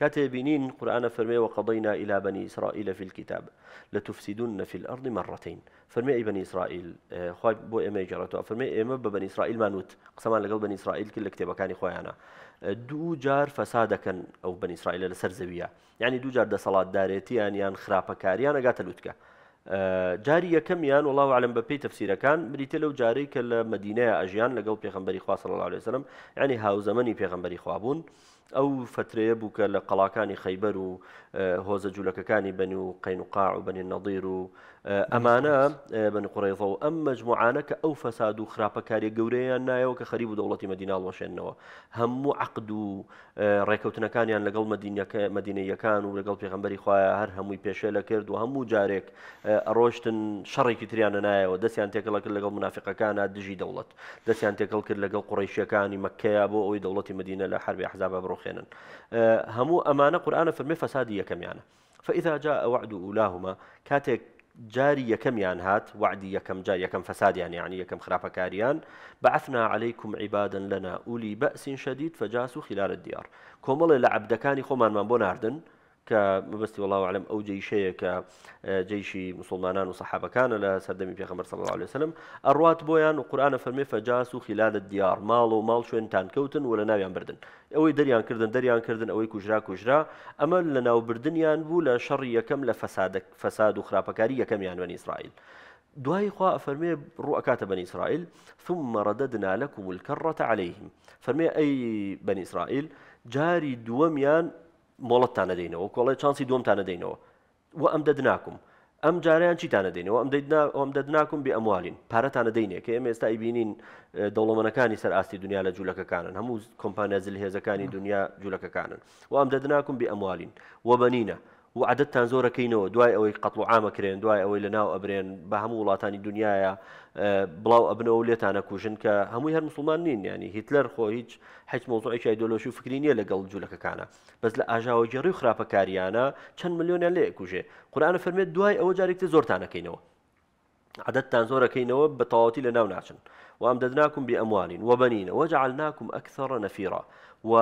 كاتي قرآن فرمي وقضينا إلى بني إسرائيل في الكتاب لتفسدن في الأرض مرتين فرمي أي بني إسرائيل آه، خوي بو إما جرتوا فرمي إما بني إسرائيل مانوت قسمان لقل بني إسرائيل كل كتابة كان خويانا آه، دو جار فسادكا أو بني إسرائيل لسر يعني دو جار دا صلاة داريتي يعني يان خرابة كاريانا أقات لوتكا آه، جاری یەکەمیان وڵاو عالم بە پێی تەفسیرەکان بریتە لەو جارەی جاري كالمدينة أجيان لقل بيغنبري خوا الله عليه وسلم يعني هاو زمني بيغنبري خوابون او فتره بوك لقلاكان خيبر آه، هوز جولك كاني بنو قينقاع وبني النضير آه، امانه آه، بني قريظه وام مجموعانك او فساد وخرابه كاري جوريا نايو كخريب دوله مدينه الوشنوا هم عقد آه، ريكوتنا كان يعني لقل مدينه مدينه كان ولقل في غمبري خويا هر هم بيشه لكرد وهم جارك روشتن شرك تريان نايو دسي انت كل لقل منافقه كان دجي دولت دسي انت كل لقل قريش كان مكه ابو او دوله مدينه لحرب احزاب بروخين هم امانه قران فرمي فساد يا كم يعني فاذا جاء وعد اولاهما كاتك جاري يكم يعني هات وعدي كم جاري كم فساد يعني يعني كم خرافة كاريان بعثنا عليكم عبادا لنا أولي بأس شديد فجاسوا خلال الديار كومل لعبدكاني خمان من بوناردن كمبستي والله اعلم او جيشي كجيشي آه، مسلمان وصحابه كان لا سردمي في خمر صلى الله عليه وسلم الروات بويان وقران فرمي فجاسوا خلال الديار مالو مال شو تان كوتن ولا ناويان بردن اوي دريان كردن دريان كردن ئەوەی کوژرا کوژرا اما لنا ناوبردنیان بوو لە شەڕی یەکەم لە فەساد و كم يعني بني اسرائيل دواي خوا فرمي رؤكات بني إسرائيل ثم رددنا لكم الكرة عليهم فرمي أي بني إسرائيل جاري دوميان مۆڵەتتان نەدەینەوە کۆڵی چانسی دۆمتان نەدەینەوە و ئەم دەدناکم ئەم جاریان چیتان نەدەینەوە ئەم ئەم دەدناکم بێ ئەموالین پارەتان نەدەینێ کە ئێمە ئێستا ئیبینین دەوڵەمەنەکانی سەر ئاستی دنیا لە جوولەکەکانن هەموو کۆمپانیا زل هێزەکانی دنیا جوولەکەکانن و ئەم دەدناکم بێ ئەموالین وە بەنینە و عادەتتان زۆرەکەینەوە دوای ئەوەی قەتڵ ئامەکرێن دوای ئەوەی لە ناو ئەبرێن بە هەموو وڵاتانی دنیاە آه، بڵاو ئەبنەوە و لێتانە کوژن کە هەمووی هەر مسلمان نین ینی يعني هیتلەر خۆ هیچ حیچ مۆزوعیکی ئایدۆلۆژی و فکری نیە لەگەڵ جوولەکەکانە بەس لە ئاژاوە جێڕی و كان مليون ملیۆنە لێ قرآن قورآە دواي دوای جاريك تزور تانا كينو عدد بە كينو لە لناو ناشن وأمددناكم بأموال وبنين وجعلناكم أكثر نفيرا و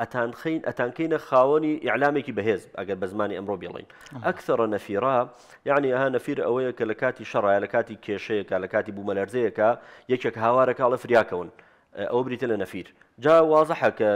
اتانخين اتانكين خاوني اعلامي كي بهز بە بزماني امرو بيلين اكثر نفيرا يعني ها نفير ئەوەیە کە شرع لكاتي شەڕایە لە کاتی کێشەیەکە لە کاتی بوومەلەرزەیەەکە یەکێک هاوارە کاڵە جا وازەحە کە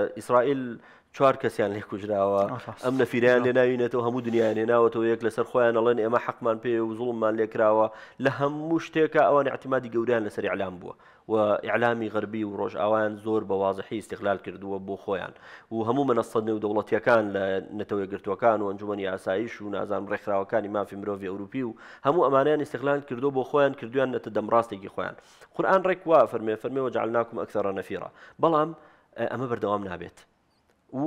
چوار کەسیان لێ کوژراوە ئەم نەفیریان لێ ناوینێتەوە هەموو دنیایان لێناوەتەوە یەک لەسەر خۆیان ئەڵێن ئێمە حەقمان پێ و زوڵمان لێکراوە لە هەموو شتێکە ئەوان احتیمادی گەوریان لەسەر ئەلام بووە و ئیعلامی غربی و ڕۆژئاوان زۆر بە واضحی استقلال کردووە بۆ خۆیان و هەموو منەسە نێو دەوڵەتیەکان لە نەتەوە گرتوەکان و ئەنجومی ئاسایش و نازان ڕێکخراوەکانی مافی مرۆڤی ئەوروپی و هەموو ئەمانیان استقلال کردو بۆ خۆیان کردویان نەتە دەمڕاستێکی خۆیان خورآان ڕێک وا فەرمێ فەرمێەوە جعلناکم ئەکثرە نەفیرە بەڵام ئەمە بەردەوام نابێت و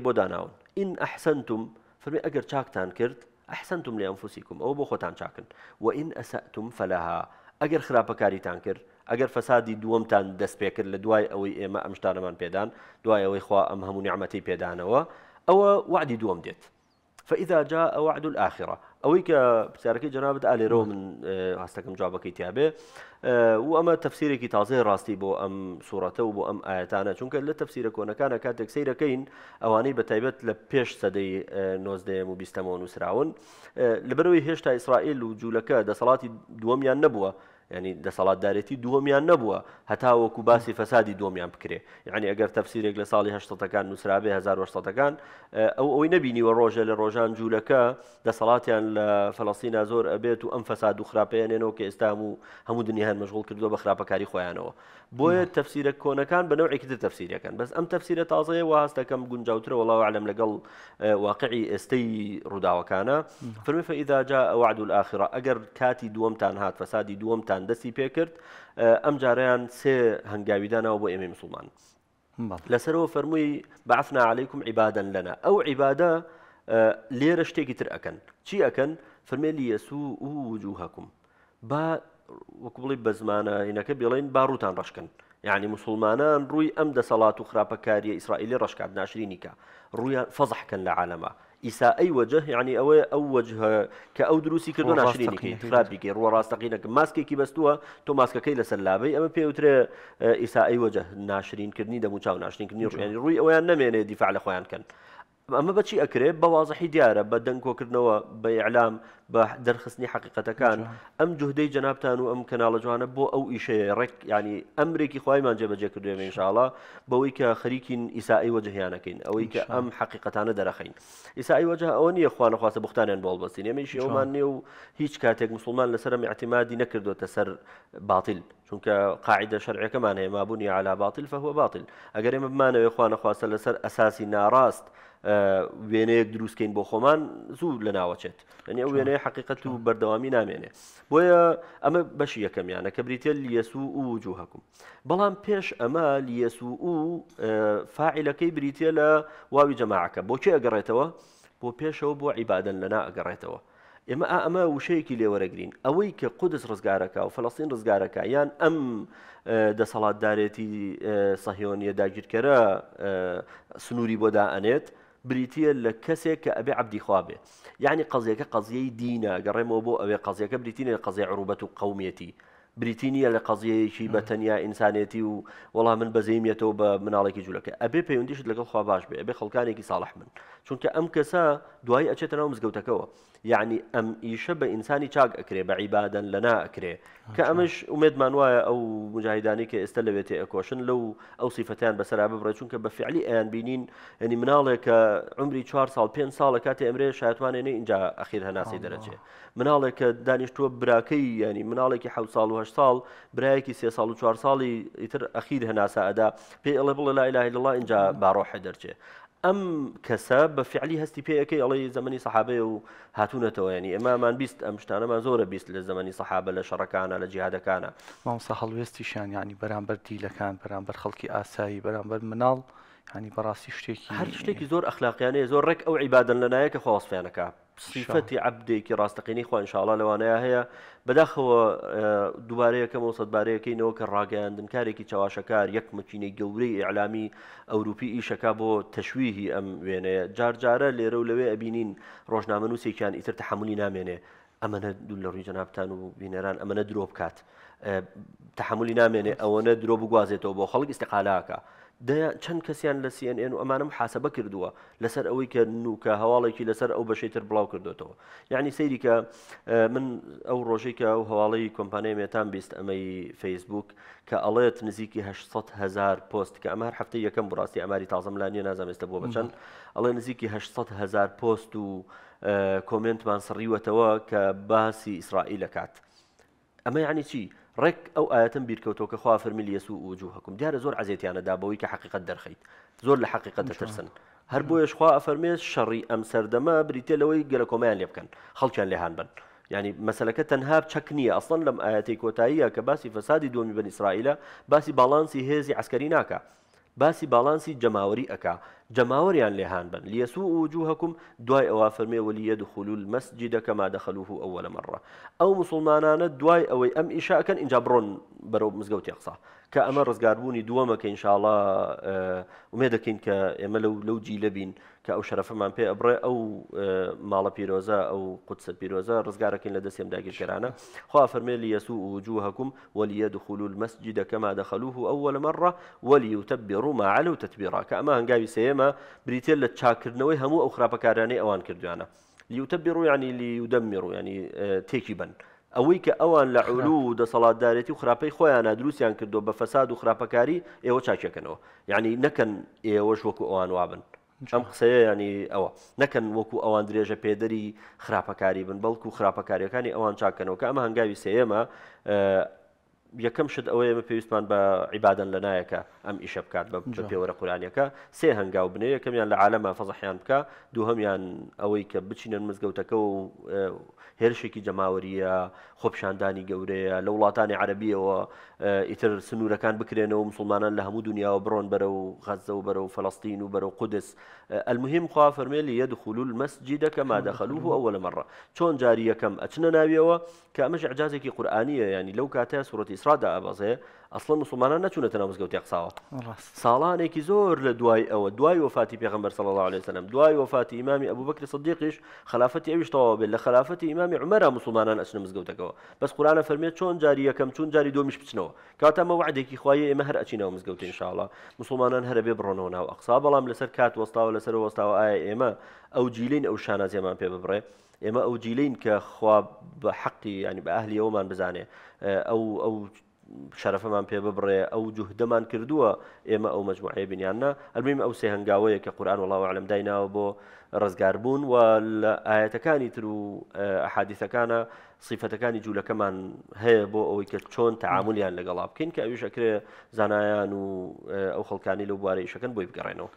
بوداناون إن أحسنتم داناون أجر شاك فەرمی ئەگەر چاکتان کرد ئەحسنتم لە ئەمفوسیکم ئەو بۆ خۆتان چاکن و ئین ئەسەتم فەلەها ئەگەر خراپەکاریتان کرد ئەگەر فەسادی دووەمتان دەست پێکرد لە دوای ئەوەی ئێمە إيه ئەمشتانەمان پێدان دوای خوا أمهم نعمتي نیعممەتی أو او وعدی دووەم فإذا جاء وعد الآخرة ئەوەی کە پرسیارەکەی جنابەت ئالێرۆ من هەستەکەم جوابەکەی تیاابێ و ئەمە تەفسیرێکی تازای ڕاستی بۆ ئەم سوورەتە و بۆ ئەم ئاەتانە چونکە لە تەفسیرە کۆنەکانە کاتێک سیرەکەین ئەوانەی بە تایبەت لە پێش سەدەی نۆزدەم و بیستەمەوە نووسراون لەبەرەوەی هێشتا ئیسرائیل و جوولەکە دەسەڵاتی دووەمیان نەبووە يعني ده صلاة دارتي دوم يان نبوة هتا وكباسي فسادي دوم يان بكري يعني اگر تفسير يقل صالي هشتطا كان نسرابي هزار وشتطا كان او او نبيني والروجة لروجان جولكا ده صلاة يان لفلسطين ازور ابيت وان فساد وخرابة يعني نوك استامو همو دنيا هان مشغول كردو بخرابة كاري خوايا نوا بوية تفسير كونا كان بنوعي كده تفسيري كان بس ام تفسير تازي واهستا كم قنجاوترا والله اعلم لقل اه، واقعي استي رداوة كان فرمي فإذا جاء وعد الآخرة اگر كاتي دوم هات فسادي دوم سەرەکان دەستی پێکرد ئەم جاریان سێ هەنگاویدانەوە بۆ ئێمە مسلمان لەسەرەوە فەرمووی بەعفنا عیکم عیبادن لەنا ئەو عیبادە لێرە شتێکی تر ئەەکەن چی ئەەکەن فەرمێلی یەسوو وجوهکم با وەکو بڵی بە زمانە هینەکە بێڵین باڕوتان ڕشکن یعنی مسلمانان ڕووی ئەم دەسەڵات و خراپەکاریە ئیسرائیلی ڕشکات ناشرینیکە ڕوویان فەزحکەن لە عالەمە ئیسائی وەجه یعنی ئەوەی ئەو وجه کە ئەو دروستی کردو ناشرینەکەی ترابیکی ڕوە ڕاستەقینەکە ماسکێکی بەستووە تۆ ماسکەکەی لەسەر لابەی ئەمە پێوترێ ئیسائی وەجه ناشرینکردنی دەمو چاو ناشرینکردنی ڕویانی ڕووی ئەویان نامێنێ دیفاع لە خۆیان کەن ئەمە بەچی ئەکرێت بە وازحی دیارە بە دەنگکۆکردنەوە بە ئیعلام بە دەرخستنی حقیقەتەکان ام جوهدەی يعني جەنابان و ئەم کەناڵە جوانە بۆ ئەو ئیشەیە ڕێک ینی ئەمرێکی خۆیمان جێبەجێ کردوێ منشاڵە بەوەی کە خەریکین ئیسائی وەجهیانەکەین ئەوەی کە ئەم حقیقەتانە دەرەخین ئیسائی وجه ئەوە اخوان خوانەخواستە بختانیان بول بەستین يعني شيء نیە و هیچ کاتێک مسلمان لەسەر تسر باطل سەر قاعدة شرعية كمان هي ما بني على باطل فهو باطل ئەگەر يا إخوان خوانەخواستە سلسل أساسي ناراست وێنەیەک دروستکەین بۆ خۆمان زوو لە ناوەچێت ئەنی ئەو وێنەیە حقیقت و بەردەوامی نامێنێ بۆیە ئەمە بەشی یەکەمیانە کە بریتێل یەسو و جو هەکوم بەڵام پێش ئەمە لیەسو و فاعلەکەی بریتە لە واوی جەماعەکە بۆچی ئەگەڕێتەوە بۆ پێشەوە بۆ عیبادن لەنا ئەگەڕێتەوە ئێمە ئەمە وشەیەکی لێوەرەگرین ئەوەی کە قودس ڕزگارەکە و فەلەستین ڕزگارەکە یان ئەم دەسەڵاتدارێتی سەهیۆنیە داگیرکەرە سنووری بۆدا ئەنێت بريتيه لكسي كأبي عبد خوابه يعني قضية كقضية دينا قريم أبو أبي قضية كبريتيني لقضية عروبة قوميتي بريتينيا لقضية شي بتنيا إنسانيتي و... والله من من بمنالك جولك أبي بيونديش لك الخواباش بي أبي خلقانيكي صالح من شونك أمكسا كسا دوای ئەچێتە ناو مزگەوتەکەەوە یعنی ام ایشه به انسانی چاک اکری به عیبادن لنا اکری که امش امید وایە ئەو مجاهیدانی کە ئێستا لەوێتێ ئەکۆشن لەو ئەو سیفەتیان بەسرا ببڕێ چون که بفعلی ئەیان بینین یعنی مناڵێک که عمری 4 سال سال ساڵە امری ئەمرێ شایەتوانێنێ اینجا ئەخیر هەناسی که دانش تو براکی یعنی ینی که ح سال و برای برایەکی سێ سال و 4 ساڵی ئیتر اخیر هەناسا ادا پی ئەڵێ بڵێ لا الا الله اینجا باڕۆحە دەرچێ ئەم کەسە بە فعلی هەستی پێەکەی ئەڵی زمانی سەحابێ و هاتوونەتەوە ینی ئەمامان بیست ئەم شتانەمان زۆرە بیست لە زمانی سەحابە لە شەڕەکانە لە جیهادەکانە مامسە هەڵوێستی شان ینی بەرامبەر دیلەکان بەرامبەر خەڵکی ئاسایی بەرامبەر مناڵ هەنی بەڕاستی شتێکی هەر شتێکی زۆر ئەخلاقیانەیە زۆر ڕێک ئەو عیبادن لەلایە کە خواستفیانەکە سیفەتی عبدێکی ڕاستەقینی خوۆنشاڵە لەوانەیە هەیە بەداخەوە دووبارەیەکەمەوە سەدبارەیەکەینەوە کە ڕاگەاندن کارێکی چاواشەکار یەک مچینەی گەورەی ئەعلامی ئەوروپی ئیشەکە بۆ تەشویهی ئەم وێنەیە جارجارە لێرە و لەوێ ئەبینین ڕۆژنامە نووسێکیان ئیتر تحملی نامێنێ ئەمەە دوول لە ڕووی جەنابان و بینێران ئەمەە درۆ بکات تحملی نامێنێ ئەوەنە درۆ بگوازێتەوە بۆ خەڵک استقالاکە. چەند کەسیان لە سNN و ئەمانم حاسەبە کردووە لەسەر ئەوەی کە نوکە هەواڵێکی لەسەر ئەو بەشەی تر بڵاو کردوێتەوە یعنی سەیری کە من ئەو ڕۆژێک کە ئەو هەواڵی کۆمپانیای مێتان بیست ئەمەی فیسبوک کە ئەڵێت نزیکی 600 هزار پۆست کە ئەمار هەفتەی یەکەم بڕاستی ئەماری تازەم لانیە نازانێستە بۆ بچەند ئەڵێ نزیکی 600 هزار پۆست و کۆمنتمان سڕیوەتەوە کە باسی ئیسرائیل لە کات ئەمە یعنی چی؟ ڕێک ئەو ئاەتم بیرکەوتەوە کە خوا فەرمیلی ەسو وجوهکم دیارە زۆر عزیێتیانەدا بەوەی کە حقیقت دەرخیت زۆر لە حقیقت دەترسن هەر بۆیش خوا ئەفەرمێت شەڕی ئەم سەردەمە بریتێلەوەی گەلەکۆمەیان لێ بکەن خەڵکیان لێهان بن ینی مەسلەکە تەنها چەک نییە ئەسڵەن لەم ئاەتی کۆتاییە کە باسی فەسادی دومی بن ئیسرائیلە باسی باڵانسی هێزی عسکەری ناکە باسی باڵانسی جەماوەری ئەکا جماوەریان لهان بن ليسوء وجوهكم دواي اوافر مي ولي يدخلوا المسجد كما دخلوه اول مره او مسلمانانە دواي ئەوەی ئەم ئیشاکەن اینجا بڕۆن بەرەو مزگەوتی قسا کە ئەمە ڕزگاربوونی دووەمەکە ئینشاءڵا ومێ دەکەین کە ئێمە لەو لەو جیلە بین کە ئەو شەرەفەمان پێ ئەبڕێ ئەو ماڵە پیرۆزە ئەو قوتسە پیرۆزە ڕزگارەکەین لە دەستێم داگیرکەرانە خوا فەرمێ ليسوء وجوهكم وليدخلوا المسجد كما دخلوه اول مره وليتبروا ما علوا تتبيرا كما هنگاوی سێم ئێمە بریتێر لە چاکردنەوەی هەموو ئەو خراپەکارانەی ئەوان کردویانە لیوتە بڕویانی لیودەم میڕویانی تێکی بن. ئەوەی کە ئەوان لە عولو و دەسەڵاتدارێتی و خراپەی خۆیانە دروستیان کردو بە فەساد و خراپەکاری ئێوە چاکەکەنەوە یعنی نەکەن ئێوەش وەکو ئەوان وابن ئەم قسەیە ینی ئەوە نەکەن وەکو ئەوان درێژە پێدەری خراپەکاری بن بەڵکو خراپەکاریەکانی ئەوان چاکەنەوە کە ئەمە هەنگاوی سێمە یەکەم شت ئەوەیە پێویستمان بە عیبادن لە نایەکە ئەم ئیشە بکات بە پێوەرە قورانیەکە سێ هەنگاو بنێ یەکەمیان لە عالەمە فەزەحیان بکە دووهمیان ئەوەی کە بچینەن مزگەوتەکە و هێرشێکی جەماوەریە خۆپشاندانی گەورەیە لە وڵاتانی عربیەوە ئیتر سنوورەکان عربية مسلمانان لە هەموو كان بڕۆن بەرە و غەزە و بەرە و فلسطین و بەرە و قدس المهم خوا فەرمێلی یەدخول المەسجدە کە مادەخەلوه اول مره مەڕە چۆن جاری یەکەم ئەچنە ناویەوە کە ئەمەش قرآنية يعني لو لەو کاتە سوەتی میسرادا ئەبەزێ ئەسڵن مسلمانان نەچونەتە ناو مزگەوتی قساوە ساڵانێکی زۆر لە دوای او دوای وفاتی پیغمبر صلی الله عليه وسلم دوای وفاتی امام ابو بکر صدیقش صدیقیش ایش ئەویش ل بێت امام خلافەتی ئیمامی عمەرا مسلمانان ئەچنە مزگەوتەکەەوە بس قران فەرمێت چون جاری کم چون جاری دو دومیش کی کاتەمە مهر خوایە ئێمە هەر ئەچینەوە مزگەوتی انشاءڵە مسلمانان هر بێ بڕۆنەوە ناو ئەقسا بەڵام لەسەر کات وەستاوە لەسەر وەستاوە ئایا ئێمە او جیلین ئەو شانازێمان پێ ببڕێ اما او جيلين كخوا بحقي يعني باهل يومان بزاني او او شرف من في ببره او جهد من كردوا اما او مجموعه بنيانا المهم او سهنگاوي كقران والله اعلم داينا وبو رزقاربون والايات كان ترو احاديث كان صفه كان جوله كمان هي بو او كتشون تعامل يعني لقلاب كين كابي شكر زنايان او خلقاني لو باري شكن بو يبقرينو